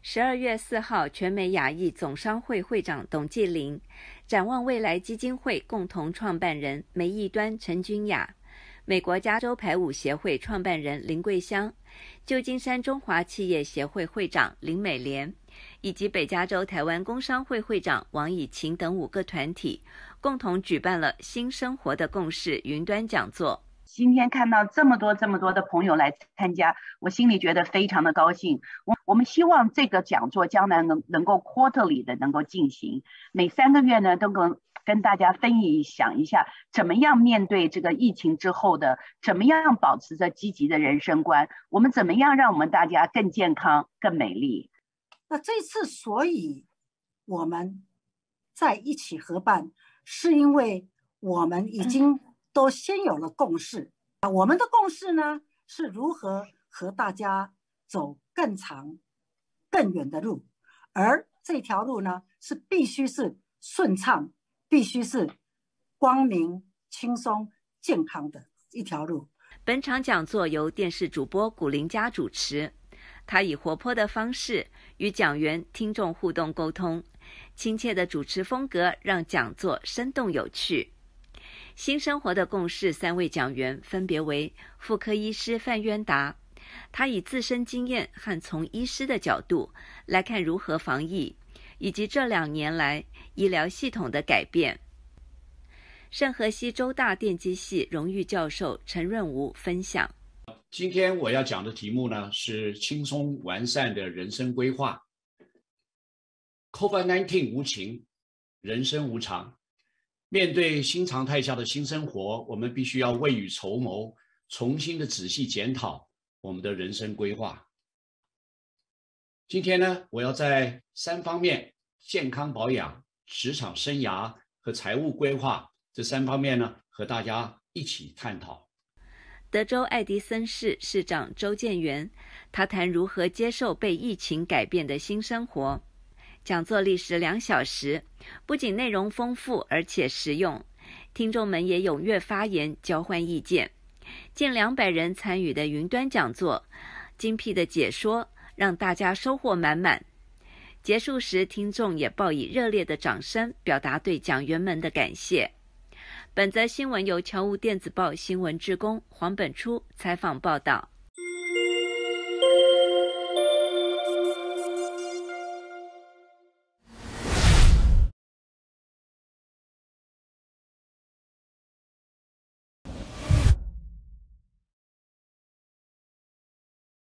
十二月四号，全美亚裔总商会会长董继林，展望未来基金会共同创办人梅一端、陈君雅、美国加州排舞协会创办人林桂香、旧金山中华企业协会会长林美莲，以及北加州台湾工商会会长王以晴等五个团体，共同举办了“新生活的共事云端讲座”。今天看到这么多这么多的朋友来参加，我心里觉得非常的高兴。我我们希望这个讲座将来能能够 quarterly 的能够进行，每三个月呢，都跟跟大家分享一下，怎么样面对这个疫情之后的，怎么样保持着积极的人生观，我们怎么样让我们大家更健康、更美丽。那这次所以，我们在一起合办，是因为我们已经。都先有了共识啊！我们的共识呢，是如何和大家走更长、更远的路，而这条路呢，是必须是顺畅、必须是光明、轻松、健康的一条路。本场讲座由电视主播古林佳主持，他以活泼的方式与讲员、听众互动沟通，亲切的主持风格让讲座生动有趣。新生活的共事三位讲员分别为妇科医师范渊达，他以自身经验和从医师的角度来看如何防疫，以及这两年来医疗系统的改变。圣荷西州大电机系荣誉教授陈润吾分享：今天我要讲的题目呢是轻松完善的人生规划。Covid nineteen 无情，人生无常。面对新常态下的新生活，我们必须要未雨绸缪，重新的仔细检讨我们的人生规划。今天呢，我要在三方面：健康保养、职场生涯和财务规划这三方面呢，和大家一起探讨。德州爱迪森市市长周建元，他谈如何接受被疫情改变的新生活。讲座历时两小时，不仅内容丰富，而且实用。听众们也踊跃发言，交换意见。近两百人参与的云端讲座，精辟的解说让大家收获满满。结束时，听众也报以热烈的掌声，表达对讲员们的感谢。本则新闻由侨务电子报新闻职工黄本初采访报道。